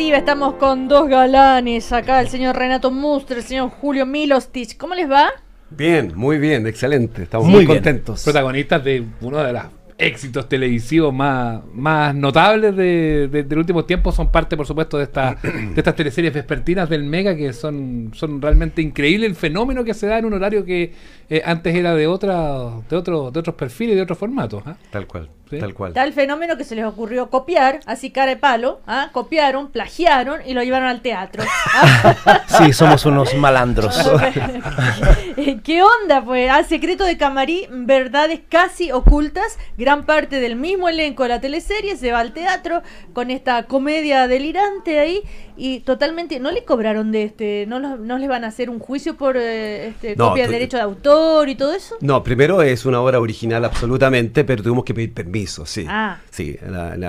estamos con dos galanes acá, el señor Renato Muster, el señor Julio Milostich. ¿Cómo les va? Bien, muy bien, excelente, estamos muy, contentos. Protagonistas de uno de los éxitos televisivos más, más notables de, del último tiempo son parte, por supuesto, de, esta, de estas teleseries vespertinas del Mega que son, son realmente increíbles. El fenómeno que se da en un horario que eh, antes era de, otra, de, otro, de otros perfiles de otros formatos. ¿ah? Tal cual. Tal cual. Tal fenómeno que se les ocurrió copiar, así cara de palo, ¿ah? copiaron, plagiaron y lo llevaron al teatro. ¿ah? sí, somos unos malandros. Eh, ¿Qué onda? Pues, a ah, Secreto de Camarí, verdades casi ocultas. Gran parte del mismo elenco de la teleserie se va al teatro con esta comedia delirante ahí y totalmente. No le cobraron de este, no, no les van a hacer un juicio por eh, este, copia de derecho de autor y todo eso. No, primero es una obra original absolutamente, pero tuvimos que pedir permiso sí. Ah. Sí,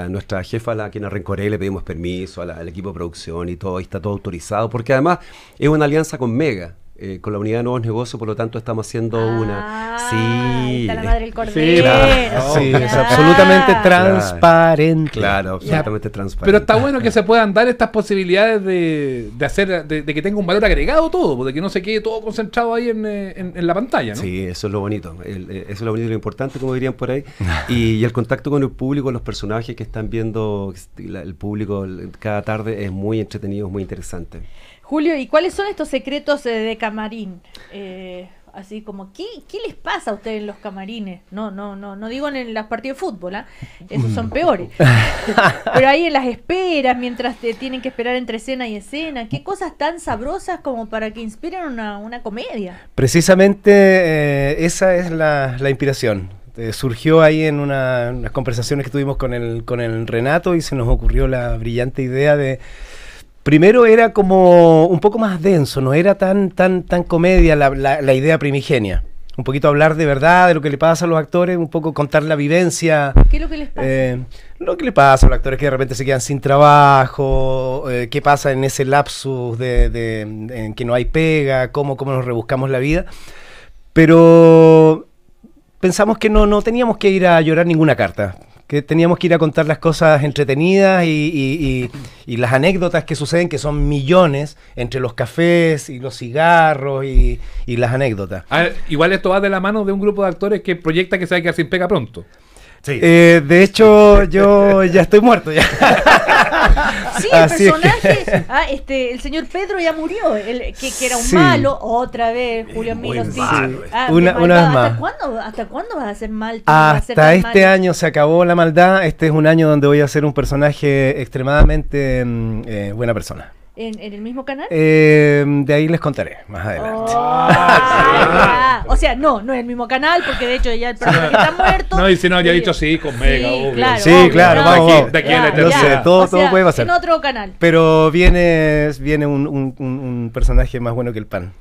nuestra jefa, la quien le pedimos permiso al equipo de producción y todo, y está todo autorizado, porque además es una alianza con Mega. Eh, con la unidad de nuevos negocios, por lo tanto estamos haciendo una. Ah, sí. la madre del cordero. Sí, es absolutamente transparente. Claro, absolutamente transparente. Pero está bueno que se puedan dar estas posibilidades de, hacer, de, que tenga un valor agregado todo, pues, de que no se quede todo concentrado ahí en, eh, la pantalla. ¿no? Sí, eso es lo bonito. Eh, eso es lo bonito y lo importante, como dirían por ahí. y, el contacto con el público, los personajes que están viendo, el público cada tarde es muy entretenido, es muy interesante. Julio, ¿y cuáles son estos secretos eh, de camarín? Eh, así como, ¿qué, les pasa a ustedes en los camarines? No, no, no, no digo en, las partidas de fútbol, ¿eh? esos son mm. peores. Pero ahí en las esperas, mientras te tienen que esperar entre escena y escena, qué cosas tan sabrosas como para que inspiren una, una comedia. Precisamente eh, esa es la, inspiración. surgió ahí en una, unas conversaciones que tuvimos con el, con el Renato y se nos ocurrió la brillante idea de Primero era como un poco más denso, no era tan, tan, tan comedia la, idea primigenia un poquito hablar de verdad, de lo que le pasa a los actores, un poco contar la vivencia. ¿Qué es lo que les pasa? Eh, lo que le pasa a los actores que de repente se quedan sin trabajo, eh, qué pasa en ese lapsus de, en que no hay pega, cómo, cómo nos rebuscamos la vida. Pero pensamos que no teníamos que ir a llorar ninguna carta que teníamos que ir a contar las cosas entretenidas y, y, las anécdotas que suceden, que son millones, entre los cafés y los cigarros y, las anécdotas. Ah, igual esto va de la mano de un grupo de actores que proyecta que se va a quedar sin pega pronto. Eh, de hecho, yo ya estoy muerto. Ya. Sí, el personaje, ah, este, el señor Pedro ya murió, el, que, era un malo, otra vez, Julio Minos. Ah, una, vez más. ¿Hasta cuándo, ¿Hasta cuándo vas a ser mal? Hasta este año se acabó la maldad, este es un año donde voy a ser un personaje extremadamente mm, eh, buena persona en, el mismo canal? Em, de ahí les contaré más adelante. Oh, ah, o sea, no, no es el mismo canal, porque de hecho ya el que está muerto. No, y si no, ya he dicho sí con Mega, sí, Claro, sí, claro, De aquí, No sé, todo, puede pasar. En otro canal. Pero viene, viene un, un personaje más bueno que el pan.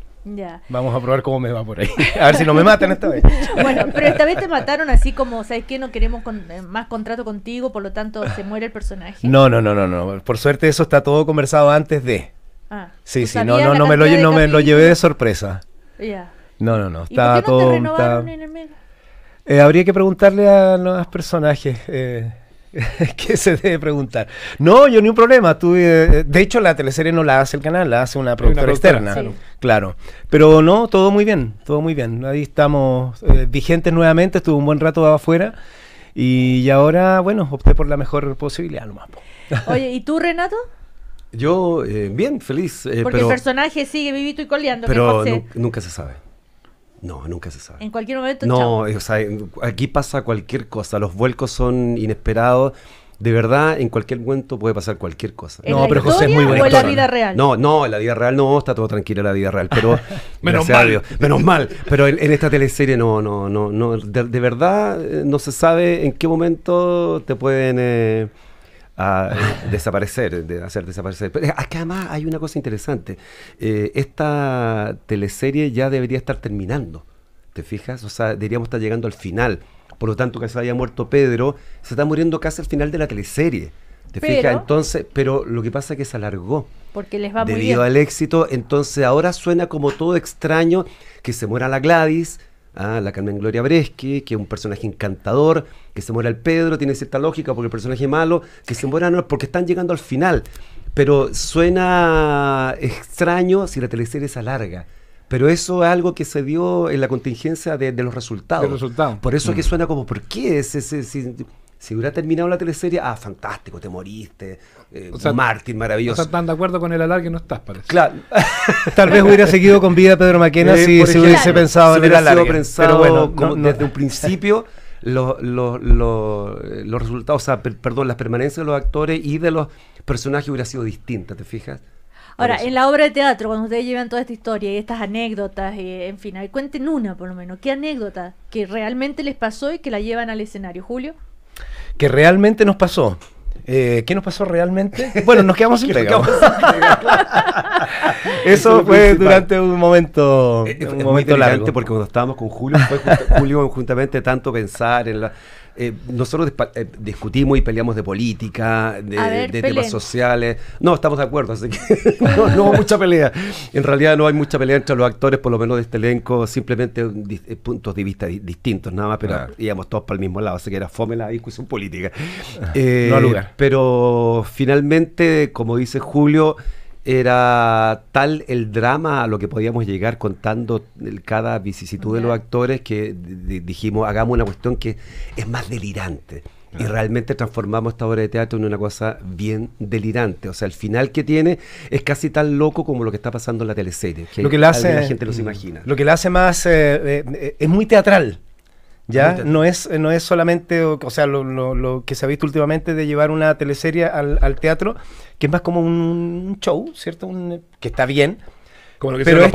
Vamos a probar cómo me va por ahí. A ver si no me matan esta vez. bueno, pero esta vez te mataron así como, ¿sabes qué? No queremos eh, más contrato contigo, por lo tanto se muere el personaje. No, no, no, no, no. Por suerte eso está todo conversado antes de. Ah, sí, sí, no, no, no, me lo, no me lo llevé de sorpresa. Ya. No, no, no. Está todo. Eh, habría que preguntarle a los personajes. Eh ¿Qué se debe preguntar. No, yo ni un problema. Eh, de hecho, la teleserie no la hace el canal, la hace una productora, externa. Claro. Pero no, todo muy bien, todo muy bien. Ahí estamos eh, vigentes nuevamente. Estuve un buen rato afuera. Y ahora, bueno, opté por la mejor posibilidad nomás. Oye, ¿y tú, Renato? Yo, eh, bien, feliz. Porque el personaje sigue vivito y coleando. Pero nunca se sabe. No, nunca se sabe. En cualquier momento. No, o sea, aquí pasa cualquier cosa. Los vuelcos son inesperados. De verdad, en cualquier momento puede pasar cualquier cosa. no, pero José es muy bueno. en la vida real? No, no, en la vida real no, está todo tranquilo en la vida real. Pero, menos mal. menos mal. Pero en, esta teleserie no, no, no, no. De, verdad, eh, no se sabe en qué momento te pueden. Eh, a eh, desaparecer, de hacer desaparecer. Pero eh, acá además hay una cosa interesante. Eh, esta teleserie ya debería estar terminando, ¿te fijas? O sea, deberíamos estar llegando al final. Por lo tanto, que se haya muerto Pedro, se está muriendo casi al final de la teleserie. ¿Te fijas? Entonces, pero lo que pasa es que se alargó. Porque les va Debido muy bien. al éxito, entonces ahora suena como todo extraño que se muera la Gladys, la Carmen Gloria Breschi, que es un personaje encantador, que se muere el Pedro, tiene cierta lógica porque el personaje malo, que se muera no, porque están llegando al final. Pero suena extraño si la teleserie es alarga. Pero eso es algo que se dio en la contingencia de, de los resultados. Por eso es que mm. suena como, ¿por qué? Es, si hubiera terminado la teleserie, ah, fantástico, te moriste, Martín, eh, sea, maravilloso. están de acuerdo con el alar que no estás, parece. Claro. Tal vez hubiera seguido con vida Pedro Maquena eh, si, hubiese pensado en el alar, Pero bueno, desde un principio, los, resultados, perdón, las permanencias de los actores y de los personajes hubiera sido distintas, ¿te fijas? Ahora, en la obra de teatro, cuando ustedes llevan toda esta historia y estas anécdotas, en fin, cuenten una por lo menos. ¿Qué anécdota que realmente les pasó y que la llevan al escenario, Julio? que realmente nos pasó. Eh, ¿Qué nos pasó realmente? Bueno, nos quedamos sin Eso fue durante un momento, eh, eh, un momento largo. Porque cuando estábamos con Julio, fue Julio juntamente tanto pensar en la, eh, nosotros eh, discutimos y peleamos de política, de, temas sociales. No, estamos de acuerdo, así que no, mucha pelea. En realidad no hay mucha pelea entre los actores, por lo menos de este elenco, simplemente eh, puntos de vista distintos, nada más, pero ah. íbamos todos para el mismo lado, así que era fome la discusión política. Ah. Pero finalmente, como dice Julio, era tal el drama a lo que podíamos llegar contando cada vicisitud de los actores que dijimos, hagamos una cuestión que es más delirante. Y realmente transformamos esta obra de teatro en una cosa bien delirante. O sea, el final que tiene es casi tan loco como lo que está pasando en la teleserie. lo que la hace, la gente los mm, imagina. Lo que la hace más. Eh, eh, eh, es muy teatral. ¿ya? no es, eh, no es solamente, o sea, lo, que se ha visto últimamente de llevar una teleserie al, teatro, que es más como un show, ¿cierto? Un, eh, que está bien, como lo que, hicieron, los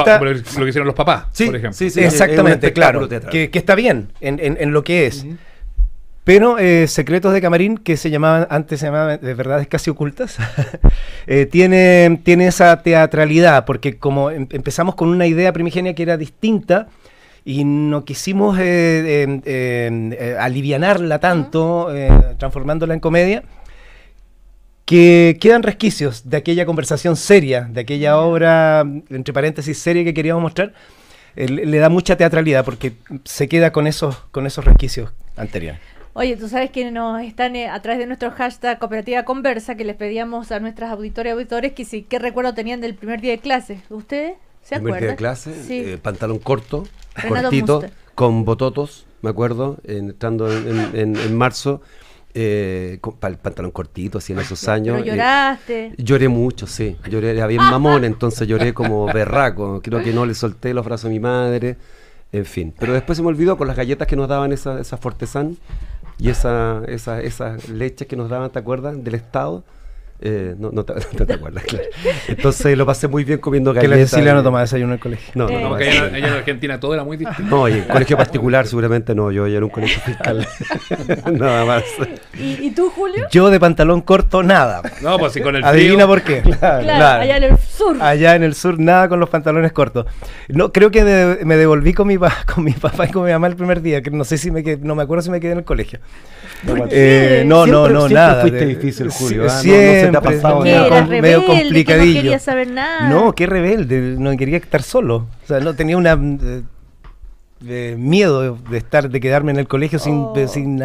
papás, por ejemplo. Sí, sí, exactamente, claro. Que, está bien en, lo que es. Pero eh, Secretos de Camarín, que se llamaban, antes se llamaban de Verdades Casi Ocultas, tiene, tiene esa teatralidad, porque como em, empezamos con una idea primigenia que era distinta, y no quisimos eh, em, em, eh alivianarla tanto, eh, transformándola en comedia, que quedan resquicios de aquella conversación seria, de aquella obra, entre paréntesis, seria que queríamos mostrar, eh, le, da mucha teatralidad porque se queda con esos, con esos resquicios anteriores. Oye, tú sabes que nos están a través de nuestro hashtag Cooperativa Conversa, que les pedíamos a nuestras auditorias y auditores que si, qué recuerdo tenían del primer día de clase. ¿Ustedes se acuerdan? Primer día de clase, pantalón corto, cortito, con bototos, me acuerdo, entrando en, en, marzo. el eh, pantalón cortito, así en esos años. Eh, lloraste. lloré mucho, sí. Lloré, era bien mamón, entonces lloré como berraco. Creo que no le solté los brazos a mi madre. En fin. Pero después se me olvidó con las galletas que nos daban esa, esa fortezán y esa, esa, esas leches que nos daban, ¿te acuerdas? Del Estado. Eh, no, no, te, acuerdas, claro. Entonces lo pasé muy bien comiendo galletas. Que la Cecilia no tomaba desayuno en el colegio. No, no, eh. no allá, en Argentina todo era muy distinto. No, en colegio particular seguramente no, yo ya era un colegio fiscal. nada más. ¿Y, tú, Julio? Yo de pantalón corto, nada. No, pues sí con el Adivina por qué. Claro, allá en el sur. Allá en el sur, nada con los pantalones cortos. No, creo que me devolví con mi, con mi papá y con mi mamá el primer día, que no sé si me quedé, no me acuerdo si me quedé en el colegio. No, eh, no, no, siempre nada. fuiste difícil, Julio siempre. ha pasado era rebelde, medio complicadillo. Que no quería saber nada. No, qué rebelde, no quería estar solo. O sea, no tenía una eh, miedo de estar, de quedarme en el colegio sin, oh.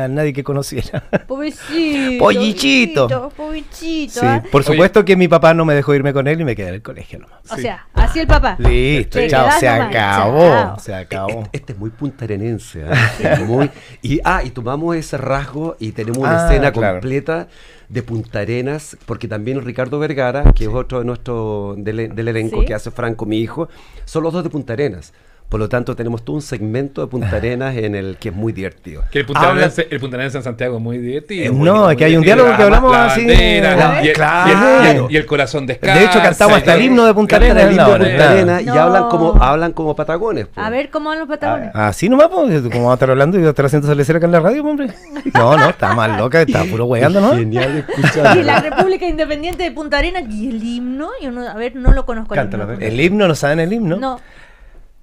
nadie que conociera. Pobrecito. Pollichito. Sí, ¿ah? por supuesto que mi papá no me dejó irme con él y me quedé en el colegio nomás. O sea, así el papá. Listo, chao, se acabó, se este, acabó. Este, es muy puntarenense, ¿ah? y ah, y tomamos ese rasgo y tenemos una ah, escena completa de puntarenas porque también Ricardo Vergara, que es otro de nuestro del, elenco que hace Franco, mi hijo, son los dos de puntarenas por lo tanto, tenemos todo un segmento de Punta Arenas en el que es muy divertido. Que el Punta, Arenas, el Punta Santiago es muy divertido. no, aquí es que hay un diálogo que hablamos así. Ah, y, el, claro. y, el, corazón descansa De hecho, cantamos hasta el himno de Punta Arenas. El himno de Punta Arenas y hablan como, hablan como patagones. A ver, ¿cómo van los patagones? Ah, así nomás, como va a estar hablando y yo estar haciendo salir acá en la radio, hombre. No, no, está más loca, está puro hueando, ¿no? Genial escuchar. Y la República Independiente de Punta Arenas y el himno, yo no, a ver, no lo conozco. Cántalo, el himno, ¿no saben el himno? No.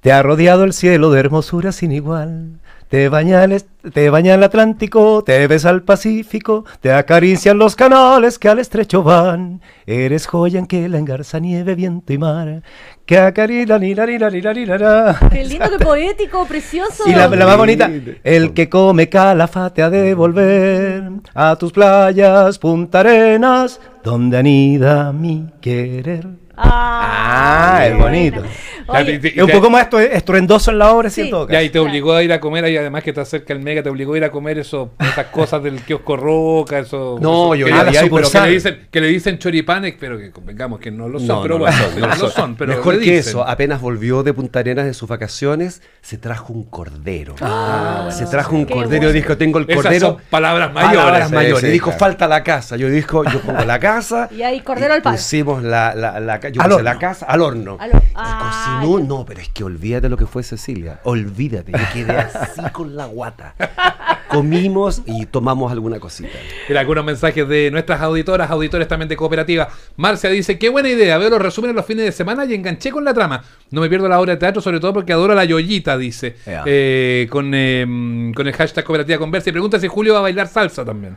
Te ha rodeado el cielo de hermosura sin igual. Te baña, el, te baña el Atlántico, te ves al Pacífico, te acarician los canales que al estrecho van. Eres joya en que la engarza nieve, viento y mar. Que acarila, ni la, ni la, ni la, Qué lindo, qué poético, precioso. Y la, bonita, el que come calafate ha de volver a tus playas, puntarenas, donde anida mi querer. Ah, es bonito. es un poco más estruendoso en la obra, sí. Ya, y te obligó a ir a comer, y además que te acerca el mega, te obligó a ir a comer esas cosas del kiosco roca, eso. No, yo ya pero que le dicen, que le choripanes, pero que convengamos que no lo son, pero bueno, no, lo son. pero Mejor que eso, apenas volvió de Punta Arenas de sus vacaciones, se trajo un cordero. Ah, ah, se trajo un cordero, y dijo, tengo el cordero. son palabras mayores. Palabras dijo, falta la casa. Yo dijo, yo pongo la casa. Y ahí cordero al pan. Pusimos la, casa hice la casa al horno. Y ah, cocinó, no, pero es que olvídate lo que fue Cecilia. Olvídate. Yo quedé así con la guata. Comimos y tomamos alguna cosita. Mira, algunos mensajes de nuestras auditoras, auditores también de cooperativa. Marcia dice, qué buena idea, veo los resúmenes los fines de semana y enganché con la trama. No me pierdo la obra de teatro, sobre todo porque adoro la yoyita, dice. Eh, con, eh, con el hashtag cooperativa conversa y pregunta si Julio va a bailar salsa también.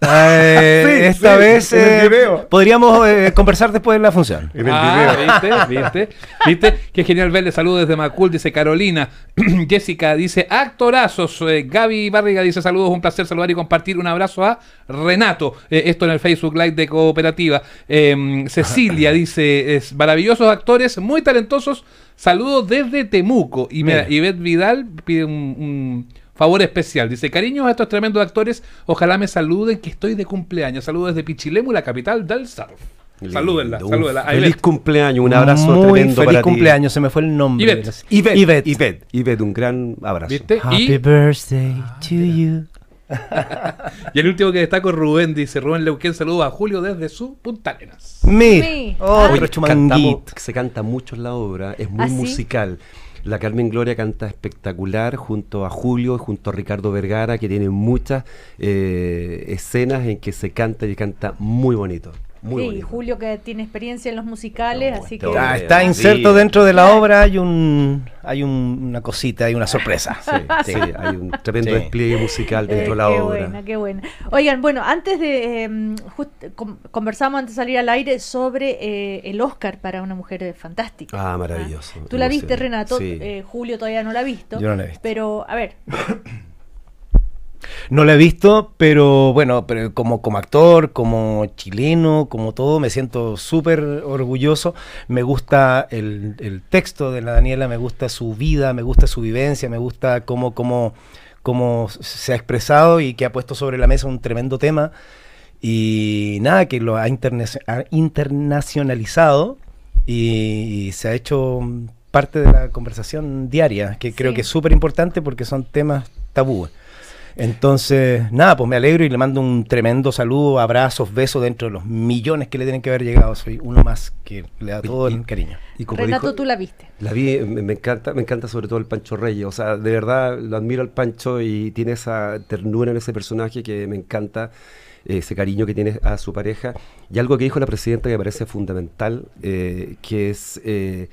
Eh, esta vez eh, podríamos eh, conversar después de la función. En ah, ¿Viste? ¿Viste? ¿Viste? Qué genial verle. Saludos desde Macul, dice Carolina. Jessica dice actorazos. Gaby Barriga dice saludos, un placer saludar y compartir. Un abrazo a Renato. esto en el Facebook Live de Cooperativa. Em, Cecilia dice es, maravillosos actores, muy talentosos. Saludos desde Temuco. Y Mira. Vidal pide un Favor especial. Dice, cariños a estos tremendos actores, ojalá me saluden que estoy de cumpleaños. Saludos desde Pichilemu, la capital del surf. Salúdenla, salúdenla. Feliz cumpleaños, un abrazo tremendo feliz cumpleaños, se me fue el nombre. Ivette. Ivette. Ivette. un gran abrazo. Happy birthday to ah, you. y el último que destaco Rubén, dice Rubén Leuquén, saludos a Julio desde su Puntalenas. Arenas. me, se canta mucho en la obra, es muy ¿Ah, musical. La Carmen Gloria canta espectacular junto a Julio, y junto a Ricardo Vergara, que tiene muchas eh, escenas en que se canta y canta muy bonito sí, Julio que tiene experiencia en los musicales, así ah, que... Está, inserto dentro de la obra, hay un hay una cosita, hay una sorpresa. hay un tremendo despliegue musical eh, dentro de la obra. Qué buena, qué buena. Oigan, bueno, antes de... Em, conversamos antes de salir al aire sobre eh, el Oscar para una mujer fantástica. Ah, maravilloso. ¿Ah? Tú la viste, Renato, eh, Julio todavía no la ha visto. Yo no la he visto. Pero, a ver... No la he visto, pero bueno, pero como, como actor, como chileno, como todo, me siento súper orgulloso. Me gusta el, texto de la Daniela, me gusta su vida, me gusta su vivencia, me gusta cómo, se ha expresado y que ha puesto sobre la mesa un tremendo tema. Y nada, que lo ha, internacionalizado y, se ha hecho parte de la conversación diaria, que creo que es súper importante porque son temas tabúes. Entonces, nada, pues me alegro y le mando un tremendo saludo, abrazos, besos dentro de los millones que le tienen que haber llegado. Soy uno más que le da todo el cariño. Y como Renato, tú la viste. La vi, me, encanta, me encanta sobre todo el Pancho Reyes. O sea, de verdad lo admiro al Pancho y tiene esa ternura en ese personaje que me encanta eh, ese cariño que tiene a su pareja. Y algo que dijo la presidenta que me parece fundamental, eh, que es eh,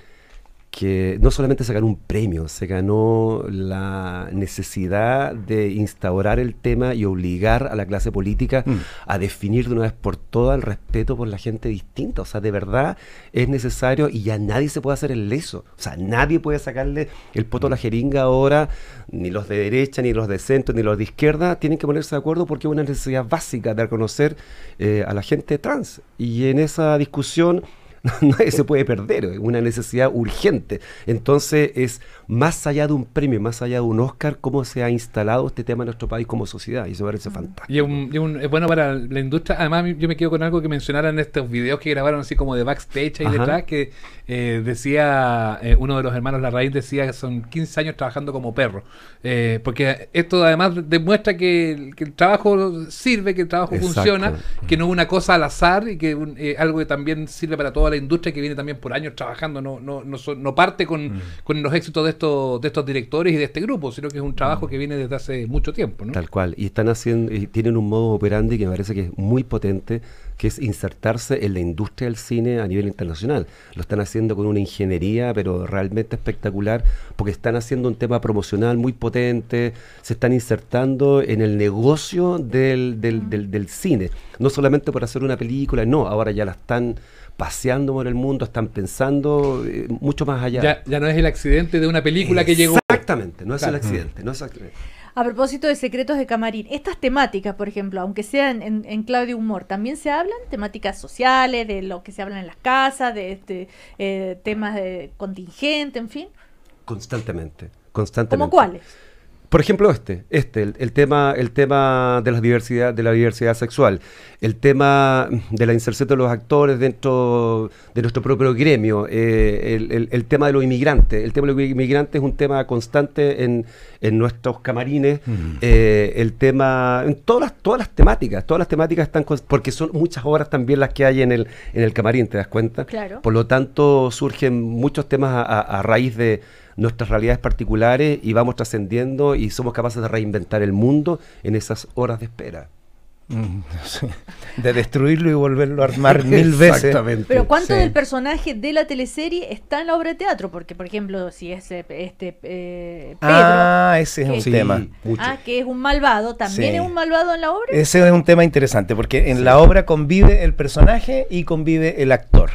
que no solamente se ganó un premio, se ganó la necesidad de instaurar el tema y obligar a la clase política mm. a definir de una vez por todas el respeto por la gente distinta. O sea, de verdad es necesario y ya nadie se puede hacer el leso. O sea, nadie puede sacarle el poto a la jeringa ahora, ni los de derecha, ni los de centro, ni los de izquierda, tienen que ponerse de acuerdo porque es una necesidad básica de reconocer eh, a la gente trans. Y en esa discusión nadie se puede perder, es una necesidad urgente. Entonces es más allá de un premio, más allá de un Oscar, cómo se ha instalado este tema en nuestro país como sociedad, y eso parece mm. fantástico. Y, es bueno para la industria, además yo me quedo con algo que mencionaron en estos videos que grabaron así como de backstage ahí detrás, que eh, decía, eh, uno de los hermanos Larraín decía que son 15 años trabajando como perro, eh, porque esto además demuestra que, el trabajo sirve, que el trabajo funciona, que no es una cosa al azar y que un, algo que también sirve para toda la industria que viene también por años trabajando, no, no, no, no parte con, mm. con, los éxitos de estos, de estos directores y de este grupo, sino que es un trabajo mm. que viene desde hace mucho tiempo. Tal cual, y están haciendo, y tienen un modo operandi que me parece que es muy potente, que es insertarse en la industria del cine a nivel internacional. Lo están haciendo con una ingeniería, pero realmente espectacular, porque están haciendo un tema promocional muy potente, se están insertando en el negocio del, del, mm. del, del cine. No solamente por hacer una película, no, ahora ya la están paseando por el mundo, están pensando eh, mucho más allá. Ya, no es el accidente de una película que llegó. Exactamente, no es el accidente, no es A propósito de secretos de camarín, estas temáticas, por ejemplo, aunque sean en, claudio clave de humor, también se hablan temáticas sociales, de lo que se habla en las casas, de este, eh, temas de contingente, en fin. Constantemente, constantemente. ¿Cómo cuáles? Por ejemplo, este, este, el, tema, el tema de la diversidad, de la diversidad sexual, el tema de la inserción de los actores dentro de nuestro propio gremio, eh, el, tema de los inmigrantes, el tema de los inmigrantes es un tema constante en, nuestros camarines, mm. eh, el tema, en todas las, todas las temáticas, todas las temáticas están, porque son muchas obras también las que hay en el, en el camarín, ¿te das cuenta? Claro. Por lo tanto, surgen muchos temas a raíz de nuestras realidades particulares y vamos trascendiendo y somos capaces de reinventar el mundo en esas horas de espera. Mm, de destruirlo y volverlo a armar mil veces. Pero ¿cuánto del personaje de la teleserie está en la obra de teatro? Porque, por ejemplo, si es eh, este eh, Pedro, Ah, ese es un tema. Ah, que es un malvado. ¿También es un malvado en la obra? Ese es un tema interesante, porque en la obra convive el personaje y convive el actor.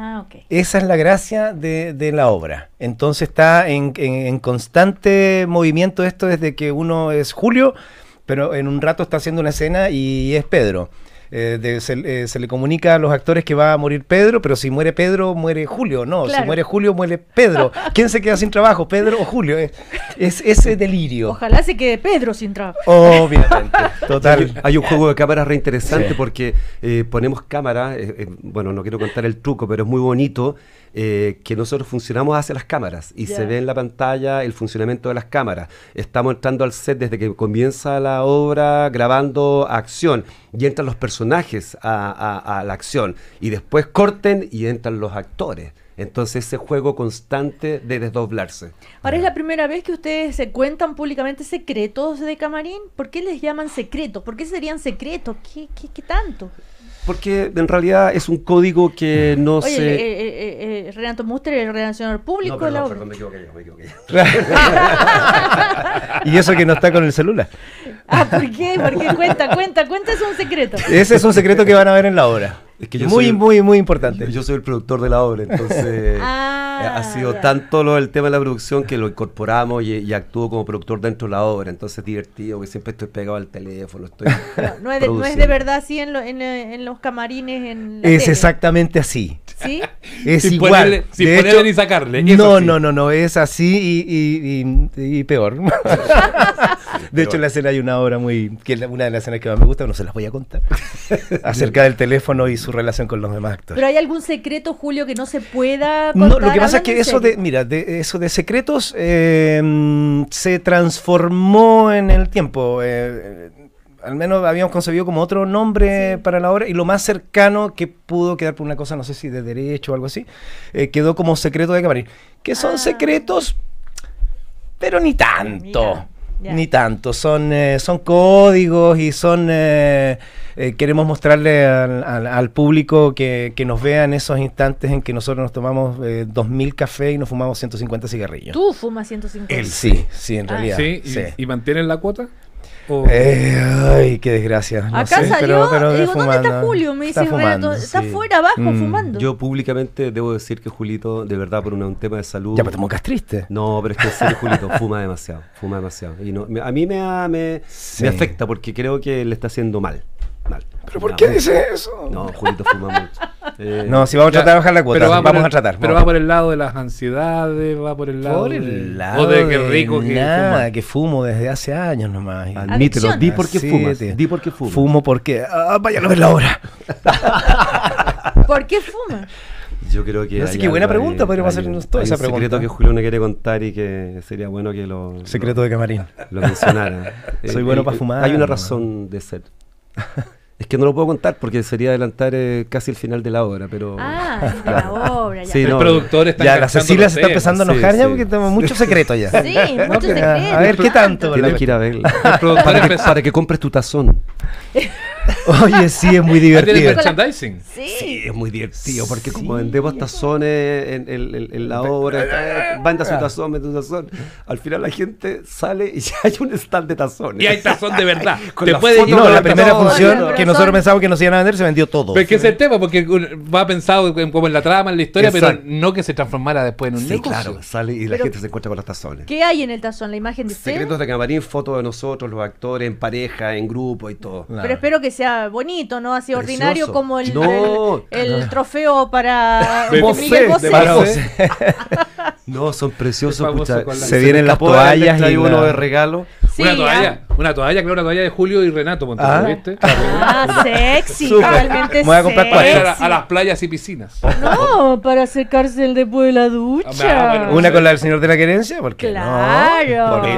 Ah, Esa es la gracia de, la obra. Entonces está en, en, constante movimiento esto desde que uno es Julio, pero en un rato está haciendo una escena y es Pedro. Eh, eh, se, le comunica a los actores que va a morir Pedro, pero si muere Pedro, muere Julio. No, si muere Julio, muere Pedro. ¿Quién se queda sin trabajo, Pedro o Julio? Es, ese delirio. Ojalá se quede Pedro sin trabajo. Obviamente, total. Hay, un juego de cámaras reinteresante porque eh, ponemos cámara, bueno, no quiero contar el truco, pero es muy bonito. Eh, que nosotros funcionamos hacia las cámaras y se ve en la pantalla el funcionamiento de las cámaras. Estamos entrando al set desde que comienza la obra grabando acción y entran los personajes a, la acción y después corten y entran los actores. Entonces ese juego constante de desdoblarse. Ahora es la primera vez que ustedes se cuentan públicamente secretos de camarín. ¿Por qué les llaman secretos? ¿Por qué serían secretos? qué tanto? Porque en realidad es un código que mm. no se. Eh, eh, eh, Renato Muster, el relacionador público. No, perdón, la... perdón, me equivoqué me equivoqué y eso que no está con el celular. Ah, ¿por qué? Porque cuenta, cuenta, cuenta es un secreto. Ese es un secreto que van a ver en la obra muy, muy, muy importante. Yo, soy el productor de la obra, entonces ah. eh, ha sido tanto lo, el tema de la producción que lo incorporamos y, y, actúo como productor dentro de la obra, entonces es divertido, que siempre estoy pegado al teléfono. Estoy no, es de, verdad así eh, en, los camarines. En es exactamente así. ¿Sí? Es igual. sin ponerle ni sacarle. No, no, no, no, es así y, y peor. De hecho, en la escena hay una obra muy. que es una de las escenas que más me gusta, no se las voy a contar. acerca del teléfono y su relación con los demás actores. ¿Pero hay algún secreto, Julio, que no se pueda No, lo que pasa es que eso de. Mira, de, eso de secretos eh, se transformó en el tiempo. Eh, al menos habíamos concebido como otro nombre para la obra y lo más cercano que pudo quedar por una cosa, no sé si de derecho o algo así, eh, quedó como secreto de camarín. Que son ah. secretos, pero ni tanto. Ni tanto, son, eh, son códigos y son... Eh, eh, queremos mostrarle al, al, público que, que, nos vean esos instantes en que nosotros nos tomamos dos 2.000 café y nos fumamos 150 cigarrillos. ¿Tú fumas 150? Él sí, sí, en ah. realidad. ¿Y, mantienes y mantienen la cuota? Eh, ay, qué desgracia. Acá salió, pero, digo, ¿dónde está ¿eh? Julio? Me dice está está fuera, abajo, mm. fumando. Yo públicamente debo decir que Julito, de verdad, por un tema de salud... Ya, pero te mocas triste. No, pero es que en Julito fuma demasiado, fuma demasiado. Y no, a mí me, me afecta porque creo que le está haciendo mal. ¿Pero por qué dice eso? No, Julito fuma mucho. Eh, no, si vamos a tratar a bajar la cuota, pero vamos a tratar. Pero va por el lado de las ansiedades, va por el lado. Por el lado. De, de qué rico que nada, que fumo desde hace años nomás. Admítelo, di por qué fumas. Di por qué fumo. Fumo porque. Ah, vaya, vayan a ver la hora. ¿Por qué fuma? Yo creo que. No que buena pregunta, podríamos hacernos todos esa pregunta. secreto que Julio no quiere contar y que sería bueno que lo. Secreto de camarín. Lo mencionara. Soy eh, bueno para fumar. Hay una razón de ser. Es que no lo puedo contar porque sería adelantar eh, casi el final de la obra, pero. Ah, de la obra, ya. Sí, el productor está Ya, la Cecilia se está empezando a enojar ya porque tenemos mucho secreto ya. Sí, secreto. A ver, ¿qué tanto? Tienes que ir a para que compres tu tazón. Oye, sí, es muy divertido. merchandising? Sí. es muy divertido, porque como vendemos tazones en, la obra, banda su tazón, vende tazón. Al final la gente sale y ya hay un stand de tazones. Y hay tazón de verdad. con de la la, primera función que nosotros pensamos que nos iban a vender se vendió todo. es que es el tema, porque va pensado como en la trama, en la historia, pero no que se transformara después en un sí, claro, sale y la gente se encuentra con los tazones. ¿Qué hay en el tazón? ¿La imagen de Secretos de camarín, fotos de nosotros, los actores, en pareja, en grupo y todo. Pero espero que sí sea bonito, ¿no? Así ordinario como el, el, ah, trofeo para no, son preciosos. Se, vienen las toallas y uno de regalo una toalla, una toalla, claro, una toalla de Julio y Renato ah. ¿viste? Ah, ah sexy, Me voy a comprar A, las playas y piscinas. No, para secarse el después de la ducha. Ah, una con la del señor de la querencia, porque claro. Porque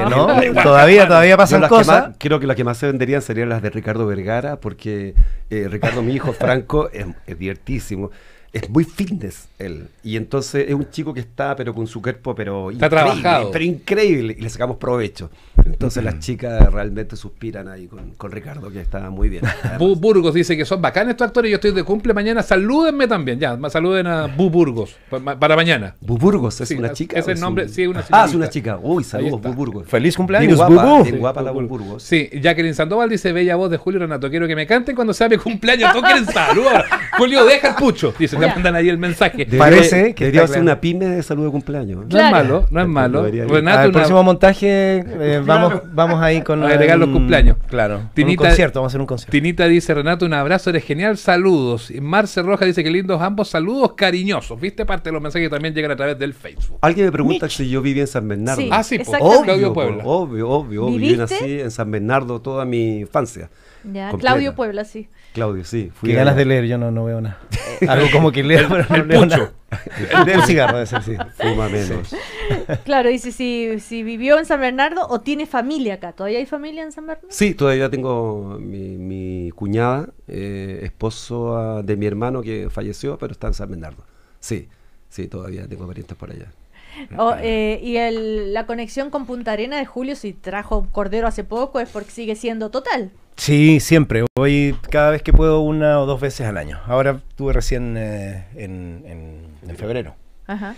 no, todavía, todavía pasan cosas. creo que las que más se venderían serían las de Ricardo Vergara, porque eh, Ricardo, mi hijo Franco, es, es divertísimo es muy fitness él. Y entonces es un chico que está, pero con su cuerpo, pero está trabajado. pero increíble. Y le sacamos provecho. Entonces las chicas realmente suspiran ahí con, Ricardo, que está muy bien. Bu Burgos dice que son bacanes estos actores. Yo estoy de cumple mañana. Salúdenme también. Ya, saluden a Bu Burgos para, mañana. Buburgos ¿es una chica? Es el nombre, es una chica. Ah, es una chica. Uy, saludos, Buburgos Feliz cumpleaños, bien guapa, Bu guapa la Bu Burgos. Sí, Jacqueline Sandoval dice, bella voz de Julio Renato. Quiero que me canten cuando sea mi cumpleaños. Toquen saludar Julio, deja el pucho. Dice, mandan ahí el mensaje. Parece eh, que debería ser una pyme de salud de cumpleaños. ¿eh? No es malo, no es malo. el próximo montaje eh, vamos, vamos ahí con... agregar los cumpleaños. Claro. Tinita, concierto, vamos a hacer un concierto. Tinita dice, Renato, un abrazo, eres genial, saludos. y Marce Roja dice qué lindos ambos, saludos cariñosos. ¿Viste? Parte de los mensajes que también llegan a través del Facebook. Alguien me pregunta si yo viví en San Bernardo. Sí, ah, sí, obvio, obvio, obvio, obvio. viví así en San Bernardo toda mi infancia. Claudio Puebla, sí. Claudio, sí. Qué ganas de leer, yo no, veo nada. Eh, Algo como que leo, pero no leo El cigarro debe ser, sí. Fuma menos. Claro, dice si, si vivió en San Bernardo o tiene familia acá. ¿Todavía hay familia en San Bernardo? Sí, todavía tengo mi, cuñada, eh, esposo ah, de mi hermano que falleció, pero está en San Bernardo. Sí, sí, todavía tengo parientes por allá. Oh, eh, y la conexión con Punta Arena de Julio, si trajo Cordero hace poco, es porque sigue siendo total. Sí, siempre. Voy cada vez que puedo una o dos veces al año. Ahora estuve recién eh, en, febrero. Ajá.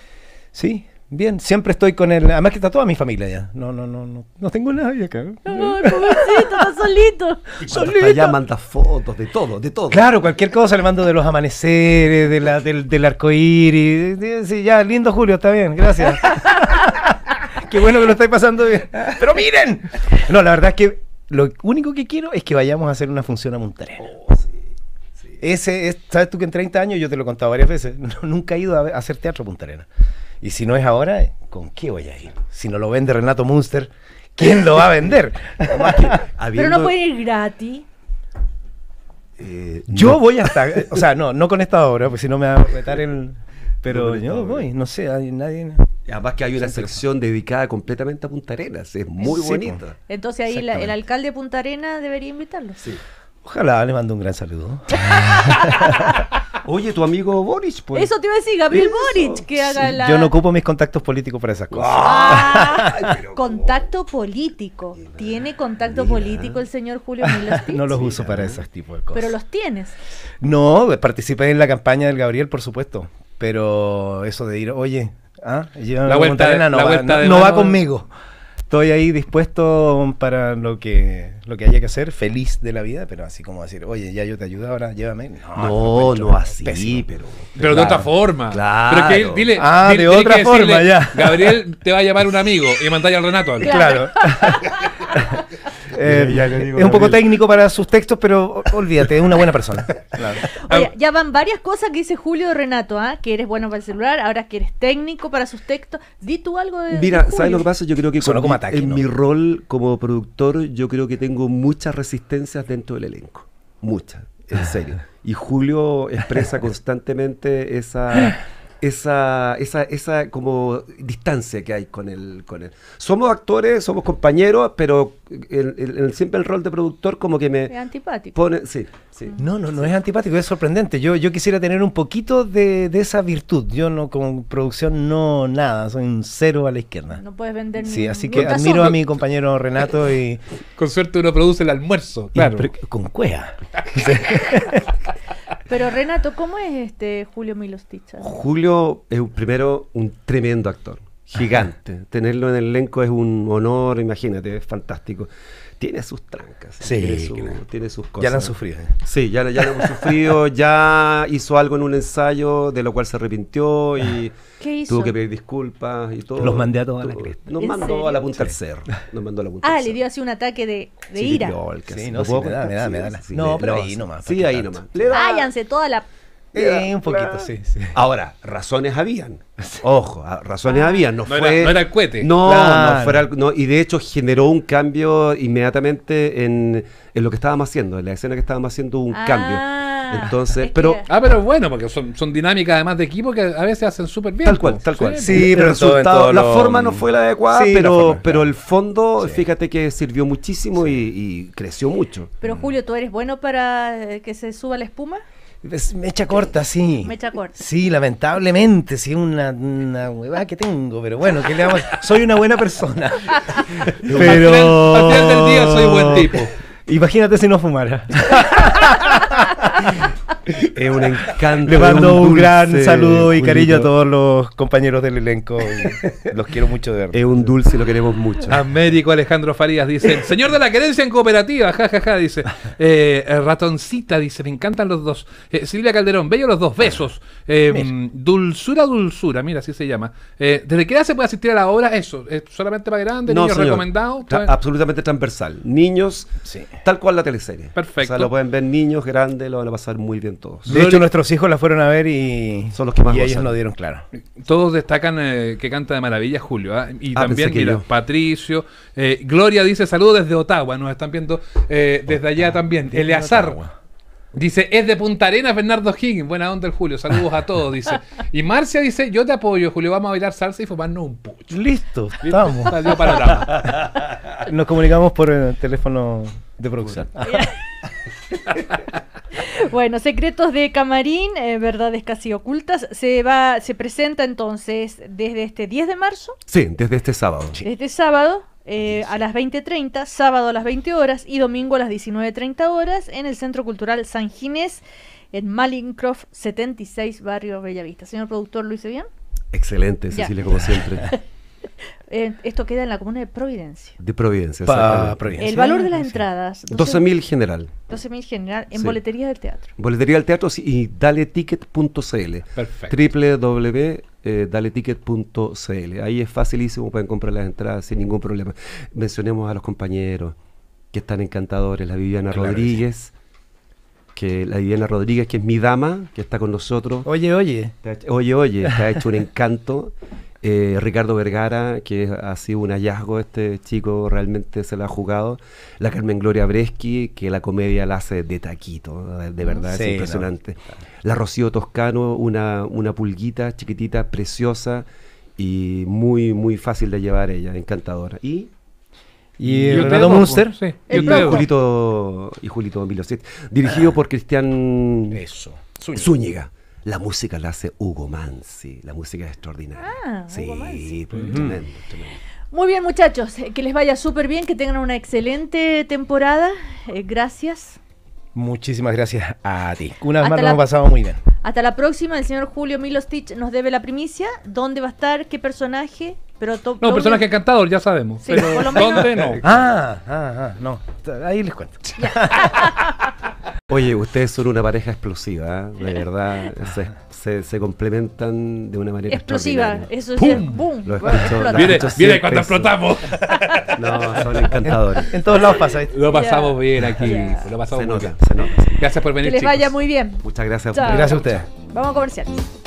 Sí, bien. Siempre estoy con él. Además que está toda mi familia ya. No, no, no, no. No tengo nadie acá. No, pobrecito, está solito. solito. Allá manda fotos de todo, de todo. Claro, cualquier cosa le mando de los amaneceres, de la, del, del arco iris. Sí, ya, lindo Julio, está bien, gracias. Qué bueno que lo estáis pasando bien. Pero miren. No, la verdad es que lo único que quiero es que vayamos a hacer una función a Montarena. Oh, sí, Ese sabes tú que en 30 años, yo te lo he contado varias veces, nunca he ido a, hacer teatro a Punta Y si no es ahora, ¿con qué voy a ir? Si no lo vende Renato Munster, ¿quién lo va a vender? Pero no puede ir gratis. Eh, yo voy hasta, o sea, no, no con esta obra, porque si no me va a meter el, Pero yo voy, no sé, nadie... Además que hay una sección dedicada completamente a Punta Arenas, es muy bonito Entonces ahí el alcalde de Punta Arenas debería invitarlo. Sí. Ojalá le mando un gran saludo. Oye, tu amigo Boric, pues. Eso te iba a decir, Gabriel Boric, que haga la... Yo no ocupo mis contactos políticos para esas cosas. Ah, contacto político. ¿Tiene contacto político el señor Julio No los uso para esos tipos de cosas. Pero los tienes. No, participé en la campaña del Gabriel, por supuesto. Pero eso de ir, oye, ¿Ah? la vuelta, no, va, conmigo. Estoy ahí dispuesto para lo que, lo que haya que hacer, feliz de la vida, pero así como decir, oye, ya yo te ayudo ahora, llévame. No, no, así, pero. Pero de otra forma. Claro. ah, de otra forma, ya. Gabriel, te va a llamar un amigo y mandarle al Renato. claro. Eh, es un poco técnico para sus textos, pero olvídate, es una buena persona. ya van varias cosas que dice Julio Renato, ¿ah? que eres bueno para el celular, ahora que eres técnico para sus textos. Di tú algo de. Mira, ¿sabes lo que pasa? Yo creo que en mi rol como productor, yo creo que tengo muchas resistencias dentro del elenco. Muchas, en serio. Y Julio expresa constantemente esa esa, esa, esa como distancia que hay con él. Con él. Somos actores, somos compañeros, pero siempre el rol de productor como que me... Es antipático. sí, ah. No, no, no es antipático, es sorprendente. Yo, yo quisiera tener un poquito de, esa virtud. Yo no, con producción no nada, soy un cero a la izquierda. No puedes vender Sí, así que admiro a mi compañero Renato y... Con suerte uno produce el almuerzo, claro. con cuea. Pero Renato, ¿cómo es este Julio Milosticha? Julio es primero un tremendo actor, gigante. Tenerlo en el elenco es un honor, imagínate, es fantástico tiene sus trancas. Sí, tiene, sus cosas. Ya la han sufrido. ¿eh? Sí, ya, ya la han sufrido. Ya hizo algo en un ensayo de lo cual se arrepintió y ah. tuvo que pedir disculpas y todo. Los mandé a toda la cresta. Nos mandó a la punta al cerro. Nos mandó a la punta Ah, le dio así un ataque de, de sí, ira. sí, no, me da, me da, me da. no, pero ahí nomás. Sí, ahí nomás. Váyanse toda la un poquito, sí, Ahora, razones habían. Ojo, razones ah. habían. No, fue, el cohete. No, no, fuera, no, y de hecho generó un cambio inmediatamente en, lo que estábamos haciendo, en la escena que estábamos haciendo un ah, cambio. Entonces, pero. Ah, pero bueno, porque son, son dinámicas además de equipo que a veces hacen súper bien. Tal cual, tal cual. Sí, el resultado, la forma mm. no fue la adecuada, pero, pero el fondo, fíjate que sirvió muchísimo y, y, creció mucho. Pero Julio, ¿tú eres bueno para eh, que se suba la espuma? Me echa corta, sí. Me echa corta. Sí, lamentablemente, sí, una, una huevada que tengo, pero bueno, que le vamos Soy una buena persona. pero. final, al final del día soy buen tipo. Imagínate si no fumara. Es un encanto. Le mando un, gran saludo y cariño a todos los compañeros del elenco. Los quiero mucho de verdad. Es un dulce lo queremos mucho. Américo Alejandro Farías dice: Señor de la querencia en cooperativa, jajaja, dice. Eh, ratoncita dice: Me encantan los dos. Eh, Silvia Calderón, bello los dos besos. Eh, mm, dulzura, dulzura, mira, así se llama. ¿Desde qué edad se puede asistir a la obra? Eso, solamente para grandes, niños recomendados? Pues. absolutamente transversal. Niños, tal cual la teleserie. Perfecto. O sea, lo pueden ver niños, grandes, lo van a pasar muy bien de hecho, nuestros hijos la fueron a ver y, Son los que más y ellos nos dieron claro. Todos destacan eh, que canta de maravilla Julio. ¿ah? Y ah, también Patricio. Eh, Gloria dice saludos desde Ottawa, nos están viendo eh, desde allá también. Eleazar. Dice, es de Punta Arenas Bernardo Higgins. Buena onda el Julio. Saludos a todos, dice. Y Marcia dice, yo te apoyo, Julio. Vamos a bailar salsa y fumarnos un pucho. Listo, estamos. Nos comunicamos por el teléfono de producción. bueno, Secretos de Camarín, eh, Verdades casi ocultas, se va, se presenta entonces desde este 10 de marzo. Sí, desde este sábado. Este eh, sábado. a las 20.30, sábado a las 20 horas y domingo a las 19.30 horas en el Centro Cultural San Ginés en Malincroft 76, barrio Bellavista. Señor productor, ¿lo hice bien? Excelente, Cecilia, como siempre. Eh, esto queda en la comuna de Providencia. De Providencia, El valor de las entradas. 12.000 general. 12.000 general en boletería del teatro. Boletería del teatro y daleticket.cl. Perfecto. www eh, Ahí es facilísimo, pueden comprar las entradas sin ningún problema. Mencionemos a los compañeros que están encantadores, la Viviana Rodríguez que la Diana Rodríguez, que es mi dama, que está con nosotros. Oye, oye. Oye, oye, te ha hecho un encanto. Eh, Ricardo Vergara, que ha sido un hallazgo, este chico realmente se la ha jugado. La Carmen Gloria Breschi, que la comedia la hace de taquito, de, verdad, es impresionante. La Rocío Toscano, una, una pulguita chiquitita, preciosa y muy, muy fácil de llevar ella, encantadora. Y y, el Renato Monster, sí. y, Julito, y dirigido ah. por Cristian Zúñiga. La música la hace Hugo Mansi, la música es extraordinaria. Ah, sí, pues, Muy bien muchachos, eh, que les vaya súper bien, que tengan una excelente temporada. Eh, gracias. Muchísimas gracias a ti. Una vez más nos ha pasado muy bien. Hasta la próxima. El señor Julio Milostich nos debe la primicia. ¿Dónde va a estar? ¿Qué personaje? Pero to, no, personaje encantador ya sabemos. pero ¿Dónde no? Ah, ah, ah, no. Ahí les cuento. Oye, ustedes son una pareja explosiva, ¿eh? de verdad. Se, se, complementan de una manera explosiva. Eso es ¡Pum! Lo escucho, mire, viene cuando explotamos. no, son encantadores. En, todos lados pasa esto. Lo pasamos bien aquí. Lo pasamos bien. Gracias por venir. Que les vaya muy bien. Muchas gracias. Gracias a ustedes. Vamos a comerciales.